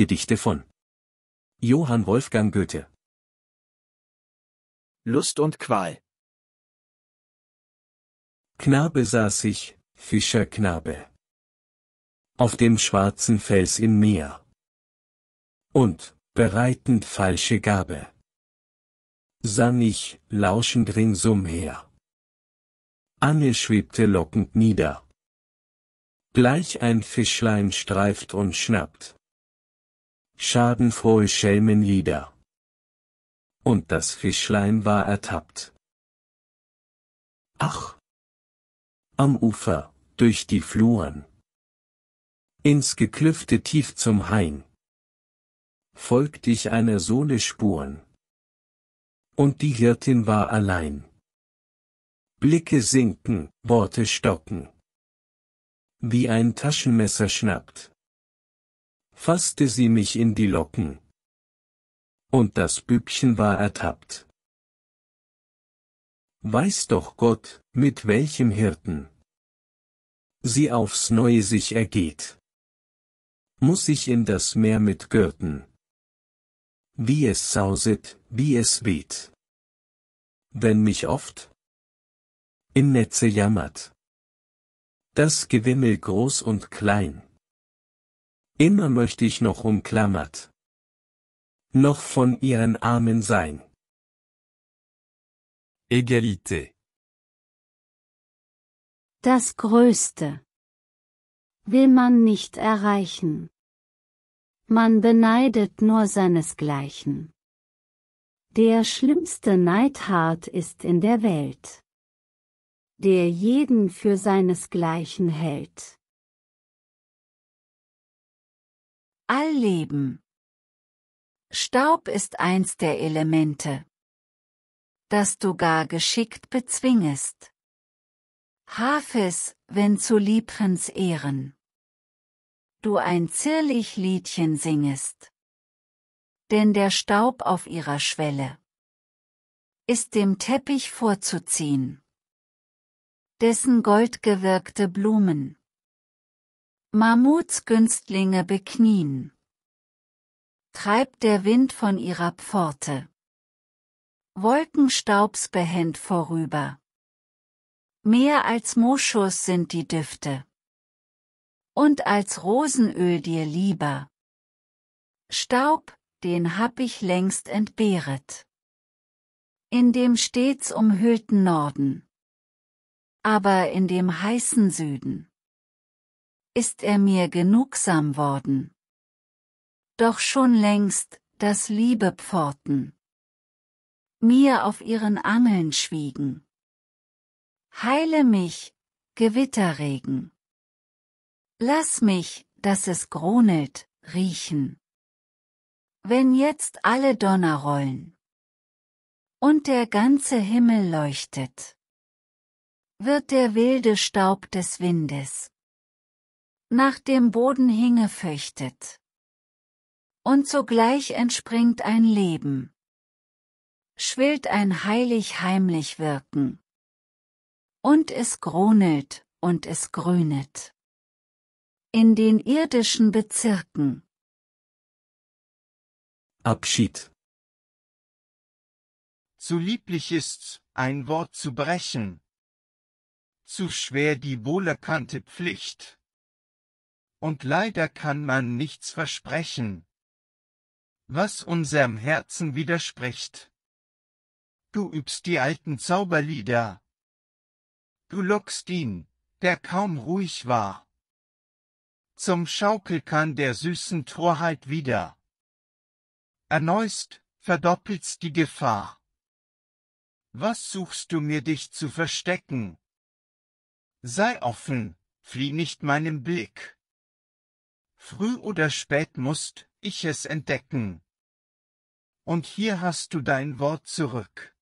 Gedichte von Johann Wolfgang Goethe Lust und Qual Knabe saß ich, Fischerknabe. Auf dem schwarzen Fels im Meer. Und, bereitend falsche Gabe. Sann ich, lauschend ringsumher. Anne schwebte lockend nieder. Gleich ein Fischlein streift und schnappt. Schadenfrohe Schelmen jeder. Und das Fischlein war ertappt. Ach! Am Ufer, durch die Fluren. Ins Geklüfte tief zum Hain. Folgt ich einer Sohle Spuren. Und die Hirtin war allein. Blicke sinken, Worte stocken. Wie ein Taschenmesser schnappt fasste sie mich in die Locken. Und das Bübchen war ertappt. Weiß doch Gott, mit welchem Hirten sie aufs Neue sich ergeht. Muss ich in das Meer mit Gürten. Wie es sauset, wie es weht. Wenn mich oft in Netze jammert. Das Gewimmel groß und klein. Immer möchte ich noch umklammert. Noch von ihren Armen sein. Egalité. Das Größte. Will man nicht erreichen. Man beneidet nur seinesgleichen. Der schlimmste Neidhart ist in der Welt. Der jeden für seinesgleichen hält. Allleben. Staub ist eins der Elemente, das du gar geschickt bezwingest. Hafes, wenn zu Liebrens Ehren. Du ein zierlich Liedchen singest. Denn der Staub auf ihrer Schwelle ist dem Teppich vorzuziehen, dessen goldgewirkte Blumen Mammuts Günstlinge beknien. Treibt der Wind von ihrer Pforte. Wolkenstaubs behend vorüber. Mehr als Moschus sind die Düfte. Und als Rosenöl dir lieber. Staub, den hab ich längst entbehret. In dem stets umhüllten Norden. Aber in dem heißen Süden ist er mir genugsam worden. Doch schon längst, dass Liebepforten mir auf ihren Angeln schwiegen. Heile mich, Gewitterregen. Lass mich, dass es gronelt, riechen. Wenn jetzt alle Donner rollen und der ganze Himmel leuchtet, wird der wilde Staub des Windes nach dem Boden hingefürchtet. Und sogleich entspringt ein Leben. Schwillt ein heilig-heimlich Wirken. Und es gronelt, und es grünet. In den irdischen Bezirken. Abschied. Zu lieblich ist's, ein Wort zu brechen. Zu schwer die wohlerkannte Pflicht und leider kann man nichts versprechen, was unserem Herzen widerspricht. Du übst die alten Zauberlieder. Du lockst ihn, der kaum ruhig war, zum Schaukelkern der süßen Torheit wieder. Erneust, verdoppelst die Gefahr. Was suchst du mir dich zu verstecken? Sei offen, flieh nicht meinem Blick. Früh oder spät musst ich es entdecken. Und hier hast du dein Wort zurück.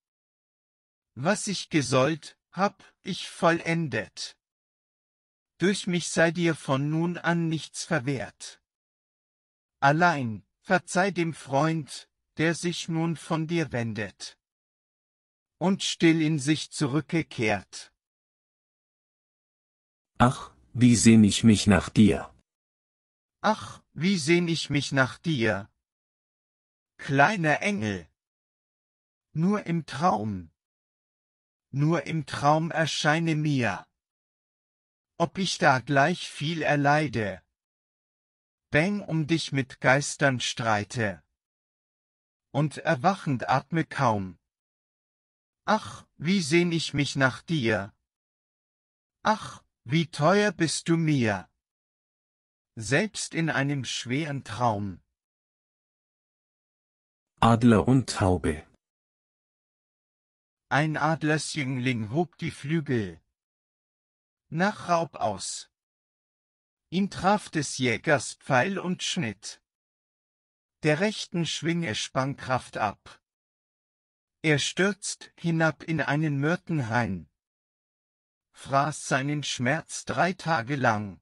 Was ich gesollt, hab ich vollendet. Durch mich sei dir von nun an nichts verwehrt. Allein, verzeih dem Freund, der sich nun von dir wendet. Und still in sich zurückgekehrt. Ach, wie sehn ich mich nach dir. Ach, wie sehn ich mich nach dir. Kleiner Engel. Nur im Traum. Nur im Traum erscheine mir. Ob ich da gleich viel erleide. Bang um dich mit Geistern streite. Und erwachend atme kaum. Ach, wie sehn ich mich nach dir. Ach, wie teuer bist du mir. Selbst in einem schweren Traum. Adler und Taube. Ein Adlersjüngling hob die Flügel nach Raub aus. Ihm traf des Jägers Pfeil und schnitt der rechten Schwinge spann Kraft ab. Er stürzt hinab in einen Myrtenhain, fraß seinen Schmerz drei Tage lang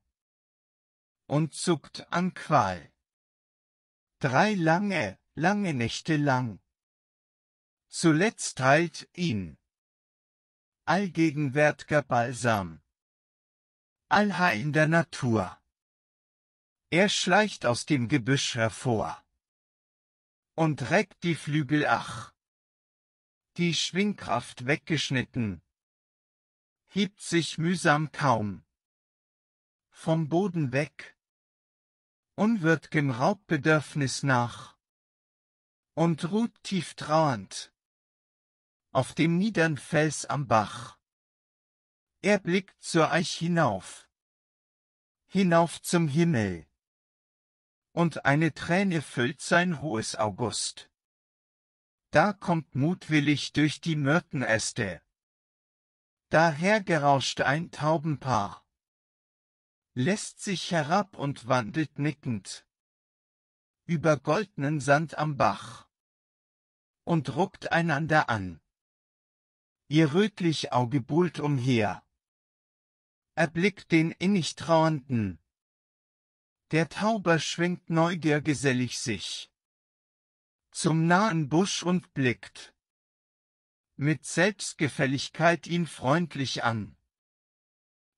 und zuckt an Qual. Drei lange, lange Nächte lang. Zuletzt heilt ihn. Allgegenwärtiger Balsam. Allheilender Natur. Er schleicht aus dem Gebüsch hervor. Und reckt die Flügel ach. Die Schwingkraft weggeschnitten. Hebt sich mühsam kaum. Vom Boden weg unwürdgem Raubbedürfnis nach und ruht tief trauernd auf dem niedern Fels am Bach. Er blickt zur Eich hinauf, hinauf zum Himmel, und eine Träne füllt sein hohes August. Da kommt mutwillig durch die Myrtenäste. Daher gerauscht ein Taubenpaar lässt sich herab und wandelt nickend über goldnen Sand am Bach und ruckt einander an. Ihr rötlich Auge buhlt umher, erblickt den innig Trauernden. Der Tauber schwingt neugier gesellig sich zum nahen Busch und blickt mit Selbstgefälligkeit ihn freundlich an.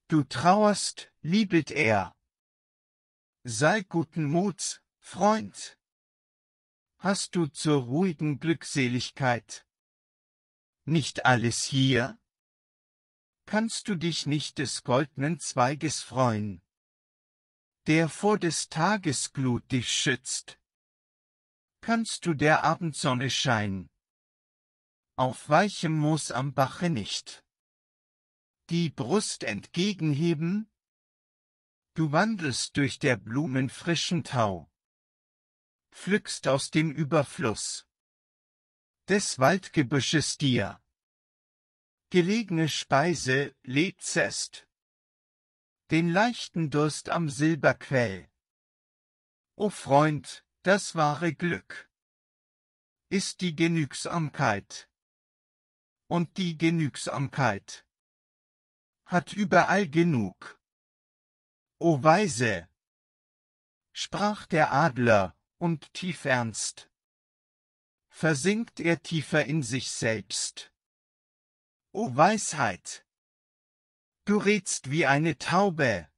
Du trauerst, liebet er. Sei guten Muts, Freund. Hast du zur ruhigen Glückseligkeit nicht alles hier? Kannst du dich nicht des goldenen Zweiges freuen, der vor des Tages Glut dich schützt? Kannst du der Abendsonne scheinen? Auf weichem Moos am Bache nicht die Brust entgegenheben, Du wandelst durch der Blumen frischen Tau, pflückst aus dem Überfluss des Waldgebüsches dir gelegene Speise lezest, den leichten Durst am Silberquell. O Freund, das wahre Glück ist die Genügsamkeit. Und die Genügsamkeit hat überall genug. O Weise! sprach der Adler, und tief ernst. Versinkt er tiefer in sich selbst. O Weisheit! Du redst wie eine Taube,